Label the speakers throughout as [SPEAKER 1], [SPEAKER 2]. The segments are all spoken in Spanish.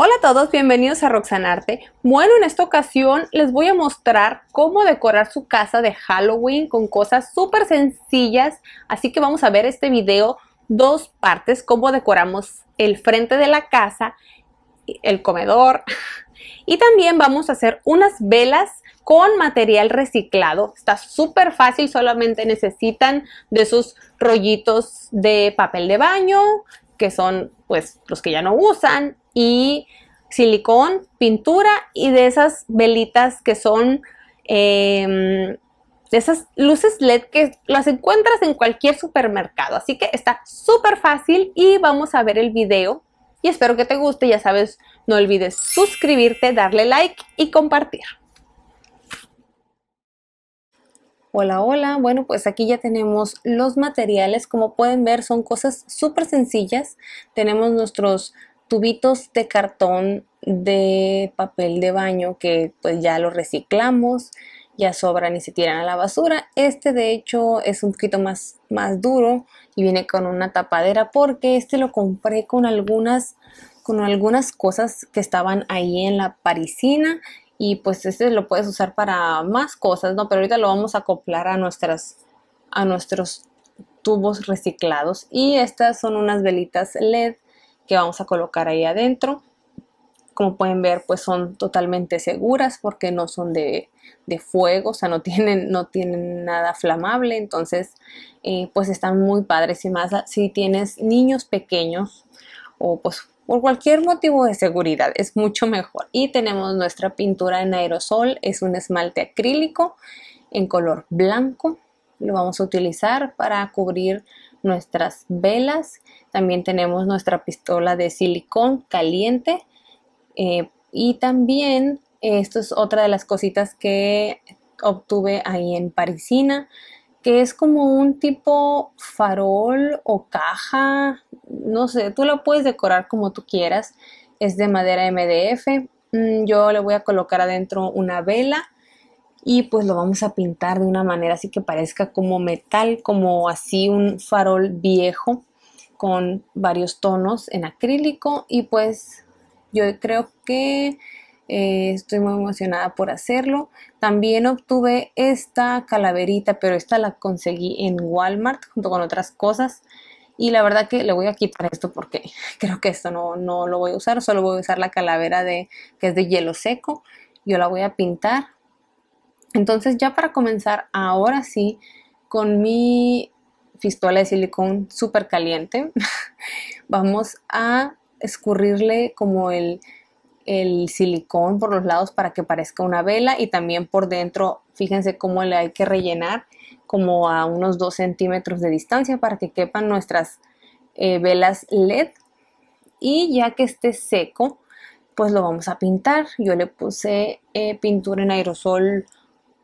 [SPEAKER 1] Hola a todos, bienvenidos a Roxanarte. Bueno, en esta ocasión les voy a mostrar cómo decorar su casa de Halloween con cosas súper sencillas. Así que vamos a ver este video dos partes, cómo decoramos el frente de la casa, el comedor y también vamos a hacer unas velas con material reciclado. Está súper fácil, solamente necesitan de esos rollitos de papel de baño que son pues los que ya no usan y silicón, pintura y de esas velitas que son em, de esas luces LED que las encuentras en cualquier supermercado. Así que está súper fácil y vamos a ver el video. Y espero que te guste, ya sabes, no olvides suscribirte, darle like y compartir. Hola, hola. Bueno, pues aquí ya tenemos los materiales. Como pueden ver, son cosas súper sencillas. Tenemos nuestros tubitos de cartón de papel de baño que pues ya lo reciclamos, ya sobran y se tiran a la basura. Este de hecho es un poquito más, más duro y viene con una tapadera porque este lo compré con algunas, con algunas cosas que estaban ahí en la parisina y pues este lo puedes usar para más cosas, ¿no? Pero ahorita lo vamos a acoplar a nuestras, a nuestros tubos reciclados y estas son unas velitas LED que vamos a colocar ahí adentro. Como pueden ver, pues son totalmente seguras porque no son de, fuego, o sea, no tienen, no tienen nada flamable, entonces eh, pues están muy padres. Y más si tienes niños pequeños o pues por cualquier motivo de seguridad, es mucho mejor. Y tenemos nuestra pintura en aerosol, es un esmalte acrílico en color blanco. Lo vamos a utilizar para cubrir nuestras velas, también tenemos nuestra pistola de silicón caliente eh, y también esto es otra de las cositas que obtuve ahí en Parisina, que es como un tipo farol o caja, no sé, tú lo puedes decorar como tú quieras, es de madera MDF, mm, yo le voy a colocar adentro una vela y pues lo vamos a pintar de una manera así que parezca como metal, como así un farol viejo con varios tonos en acrílico y pues yo creo que eh, estoy muy emocionada por hacerlo. También obtuve esta calaverita, pero esta la conseguí en Walmart junto con otras cosas. Y la verdad que le voy a quitar esto porque creo que esto no, no lo voy a usar. Solo voy a usar la calavera de, que es de hielo seco. Yo la voy a pintar entonces ya para comenzar ahora sí con mi pistola de silicón súper caliente, vamos a escurrirle como el, silicón por los lados para que parezca una vela y también por dentro fíjense cómo le hay que rellenar como a unos 2 centímetros de distancia para que quepan nuestras eh, velas LED y ya que esté seco pues lo vamos a pintar yo le puse eh, pintura en aerosol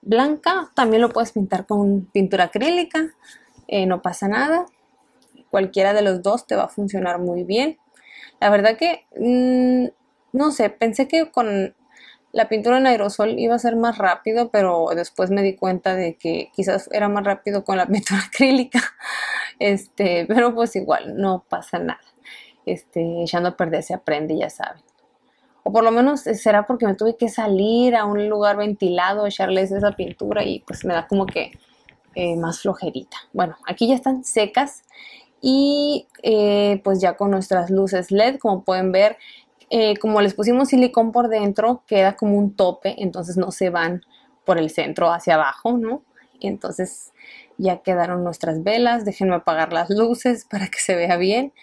[SPEAKER 1] blanca, también lo puedes pintar con pintura acrílica, eh, no pasa nada. Cualquiera de los dos te va a funcionar muy bien. La verdad que, mm, no sé, pensé que con la pintura en aerosol iba a ser más rápido, pero después me di cuenta de que quizás era más rápido con la pintura acrílica. Este, pero pues igual, no pasa nada. Este, ya no perder se aprende, ya saben o por lo menos será porque me tuve que salir a un lugar ventilado, echarles esa pintura y pues me da como que eh, más flojerita. Bueno, aquí ya están secas y eh, pues ya con nuestras luces LED, como pueden ver, eh, como les pusimos silicón por dentro, queda como un tope, entonces no se van por el centro hacia abajo, ¿no? Entonces ya quedaron nuestras velas, déjenme apagar las luces para que se vea bien.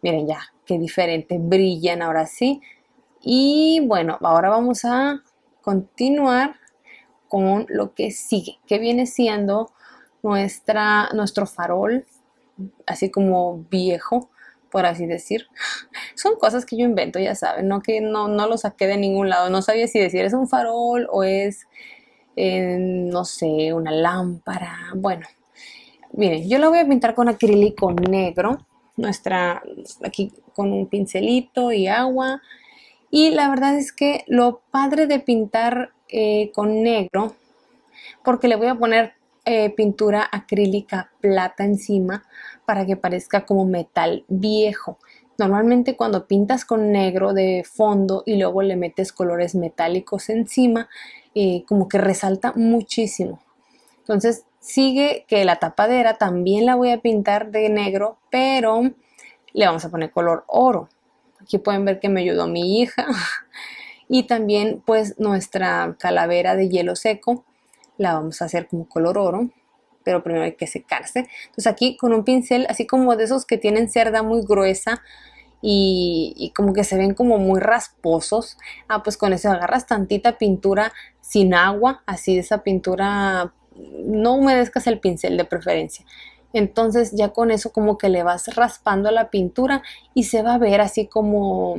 [SPEAKER 1] Miren ya, qué diferente, brillan ahora sí. Y bueno, ahora vamos a continuar con lo que sigue, que viene siendo nuestra, nuestro farol, así como viejo, por así decir. Son cosas que yo invento, ya saben, no que no, lo saqué de ningún lado, no sabía si decir es un farol o es, eh, no sé, una lámpara. Bueno, miren, yo la voy a pintar con acrílico negro, nuestra, aquí con un pincelito y agua y la verdad es que lo padre de pintar eh, con negro, porque le voy a poner eh, pintura acrílica plata encima para que parezca como metal viejo. Normalmente cuando pintas con negro de fondo y luego le metes colores metálicos encima, eh, como que resalta muchísimo. Entonces sigue que la tapadera también la voy a pintar de negro, pero le vamos a poner color oro. Aquí pueden ver que me ayudó mi hija. Y también pues nuestra calavera de hielo seco la vamos a hacer como color oro, pero primero hay que secarse. Entonces aquí con un pincel así como de esos que tienen cerda muy gruesa y, como que se ven como muy rasposos. Ah, pues con eso agarras tantita pintura sin agua, así de esa pintura, no humedezcas el pincel de preferencia entonces ya con eso como que le vas raspando a la pintura y se va a ver así como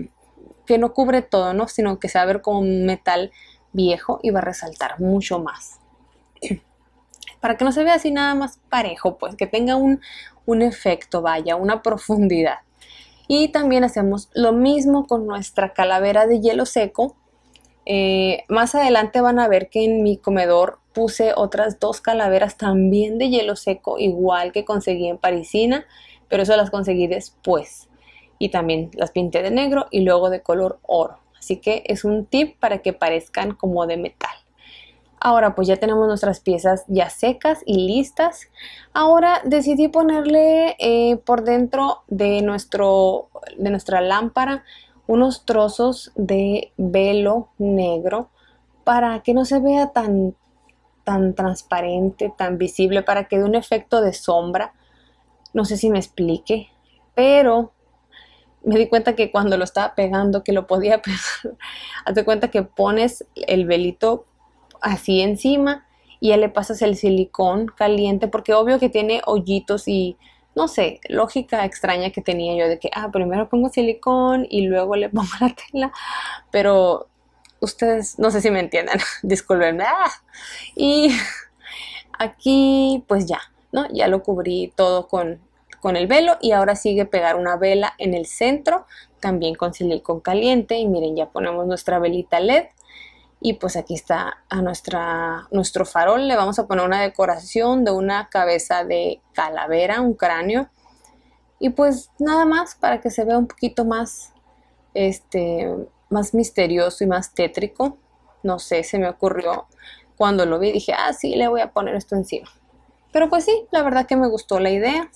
[SPEAKER 1] que no cubre todo, ¿no? Sino que se va a ver como un metal viejo y va a resaltar mucho más. Para que no se vea así nada más parejo, pues que tenga un, efecto, vaya, una profundidad. Y también hacemos lo mismo con nuestra calavera de hielo seco. Eh, más adelante van a ver que en mi comedor puse otras dos calaveras también de hielo seco, igual que conseguí en Parisina, pero eso las conseguí después. Y también las pinté de negro y luego de color oro. Así que es un tip para que parezcan como de metal. Ahora pues ya tenemos nuestras piezas ya secas y listas. Ahora decidí ponerle eh, por dentro de, nuestro, de nuestra lámpara unos trozos de velo negro para que no se vea tan tan transparente, tan visible, para que dé un efecto de sombra. No sé si me explique, pero me di cuenta que cuando lo estaba pegando, que lo podía pegar, hazte cuenta que pones el velito así encima y ya le pasas el silicón caliente, porque obvio que tiene hoyitos y no sé, lógica extraña que tenía yo de que, ah, primero pongo silicón y luego le pongo la tela, pero ustedes, no sé si me entiendan, disculpenme. Ah, y aquí pues ya, ¿no? Ya lo cubrí todo con, con el velo y ahora sigue pegar una vela en el centro, también con silicón caliente y miren, ya ponemos nuestra velita LED y pues aquí está a nuestra, nuestro farol, le vamos a poner una decoración de una cabeza de calavera, un cráneo y pues nada más para que se vea un poquito más este más misterioso y más tétrico. No sé, se me ocurrió cuando lo vi, dije, ah, sí, le voy a poner esto encima. Pero pues sí, la verdad que me gustó la idea.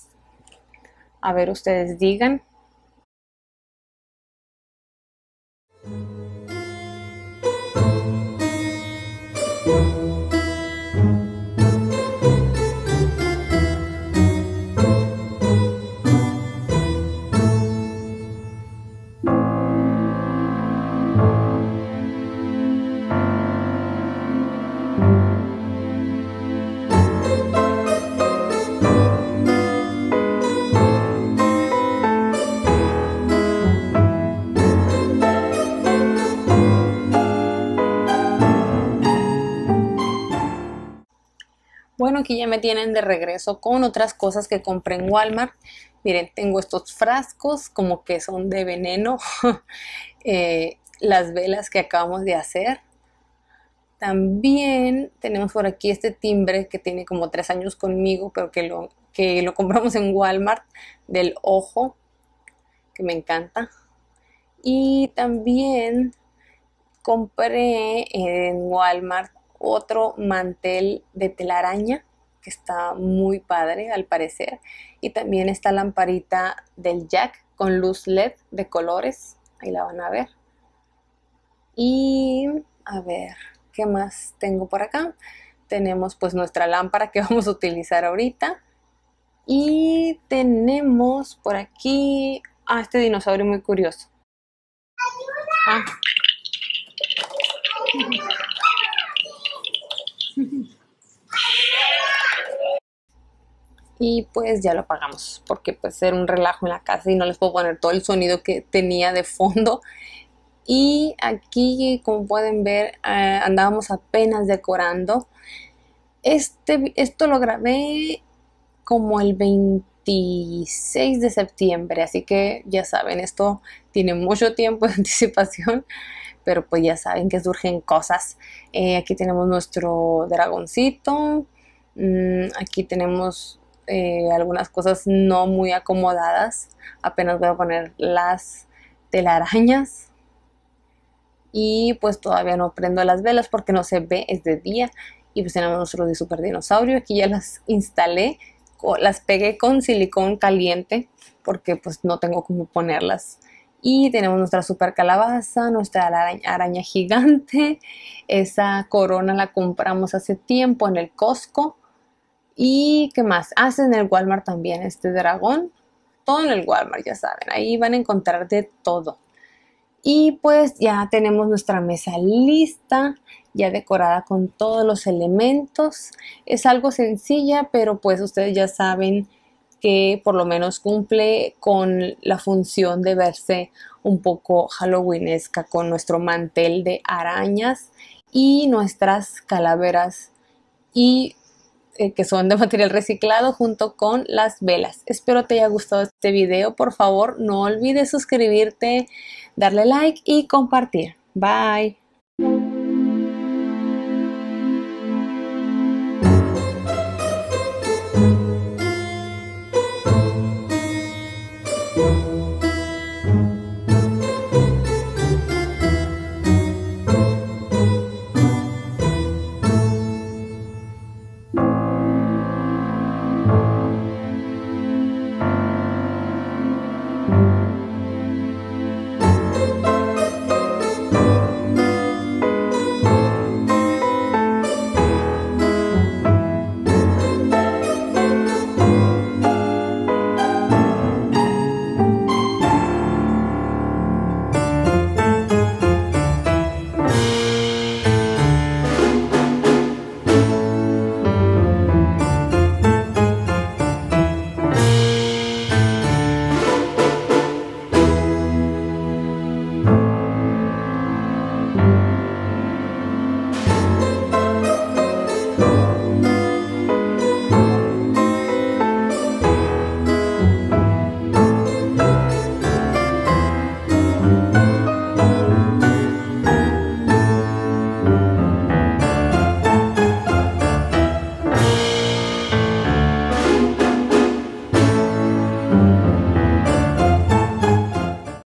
[SPEAKER 1] A ver, ustedes digan aquí ya me tienen de regreso con otras cosas que compré en Walmart. Miren, tengo estos frascos como que son de veneno. Eh, las velas que acabamos de hacer. También tenemos por aquí este timbre que tiene como tres años conmigo, pero que lo, que lo compramos en Walmart del ojo, que me encanta. Y también compré en Walmart otro mantel de telaraña que está muy padre al parecer. Y también esta lamparita del Jack con luz LED de colores. Ahí la van a ver. Y a ver, ¿qué más tengo por acá? Tenemos pues nuestra lámpara que vamos a utilizar ahorita. Y tenemos por aquí a ah, este dinosaurio muy curioso. Ah. y pues ya lo apagamos porque pues era un relajo en la casa y no les puedo poner todo el sonido que tenía de fondo y aquí como pueden ver ah, andábamos apenas decorando este, esto lo grabé como el 26 de septiembre así que ya saben esto tiene mucho tiempo de anticipación pero pues ya saben que surgen cosas eh, aquí tenemos nuestro dragoncito mm, aquí tenemos eh, algunas cosas no muy acomodadas. Apenas voy a poner las telarañas. Y pues todavía no prendo las velas porque no se ve, es de día. Y pues tenemos nuestro de super dinosaurio. Aquí ya las instalé, las pegué con silicón caliente porque pues no tengo cómo ponerlas. Y tenemos nuestra super calabaza, nuestra araña, araña gigante. Esa corona la compramos hace tiempo en el Costco ¿Y qué más? Hacen en el Walmart también, este dragón. Todo en el Walmart, ya saben. Ahí van a encontrar de todo. Y pues ya tenemos nuestra mesa lista, ya decorada con todos los elementos. Es algo sencilla, pero pues ustedes ya saben que por lo menos cumple con la función de verse un poco halloweenesca con nuestro mantel de arañas y nuestras calaveras y eh, que son de material reciclado junto con las velas. Espero te haya gustado este video. Por favor, no olvides suscribirte, darle like y compartir. Bye.